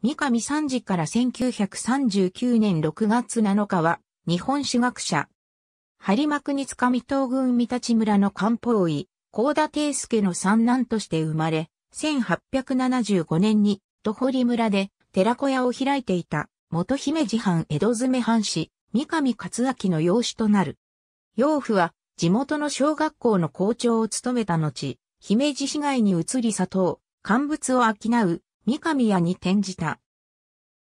三上三次から1939年6月7日は、日本史学者。張幕につかみ東軍三立村の漢方医、高田定介の三男として生まれ、1875年に、戸堀村で寺小屋を開いていた、元姫路藩江戸詰藩士、三上勝明の養子となる。養父は、地元の小学校の校長を務めた後、姫路市街に移り里を、乾物を商う、三上屋に転じた。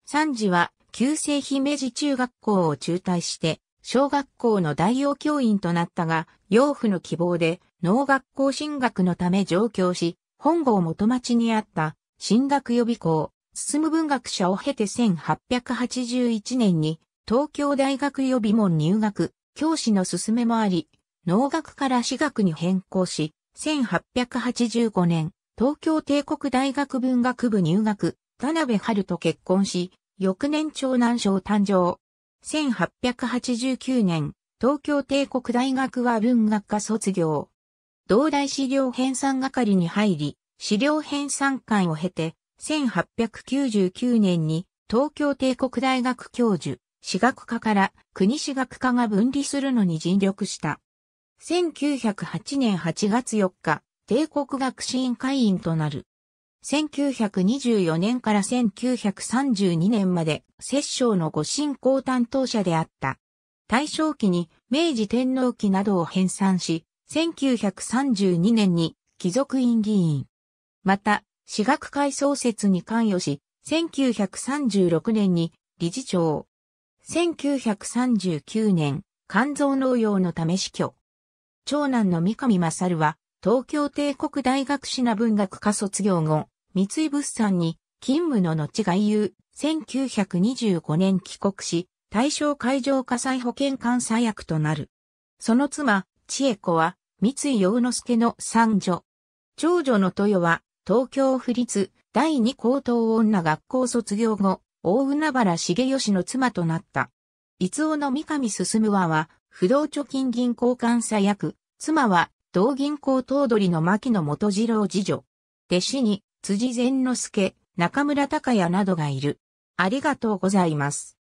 三次は、旧制姫路中学校を中退して、小学校の代用教員となったが、養父の希望で、農学校進学のため上京し、本郷元町にあった、進学予備校、進む文学者を経て1881年に、東京大学予備門入学、教師の勧めもあり、農学から私学に変更し、1885年、東京帝国大学文学部入学、田辺春と結婚し、翌年長男賞誕生。1889年、東京帝国大学は文学科卒業。同大資料編纂係に入り、資料編纂会を経て、1899年に東京帝国大学教授、私学科から国私学科が分離するのに尽力した。1908年8月4日、帝国学士院会員となる。1924年から1932年まで摂政の御進行担当者であった。大正期に明治天皇期などを編纂し、1932年に貴族院議員。また、私学会創設に関与し、1936年に理事長。1939年、肝臓農業のため死去。長男の三上勝は東京帝国大学士な文学科卒業後、三井物産に勤務の後外遊、1925年帰国し、大正海上火災保険監査役となる。その妻、千恵子は、三井洋之助の三女。長女の豊は、東京府立第二高等女学校卒業後、大海原重義の妻となった。伊夫の三上進は、不動貯金銀行監査役、妻は同銀行頭取の牧野元次郎次女。弟子に、辻善之助、中村隆也などがいる。ありがとうございます。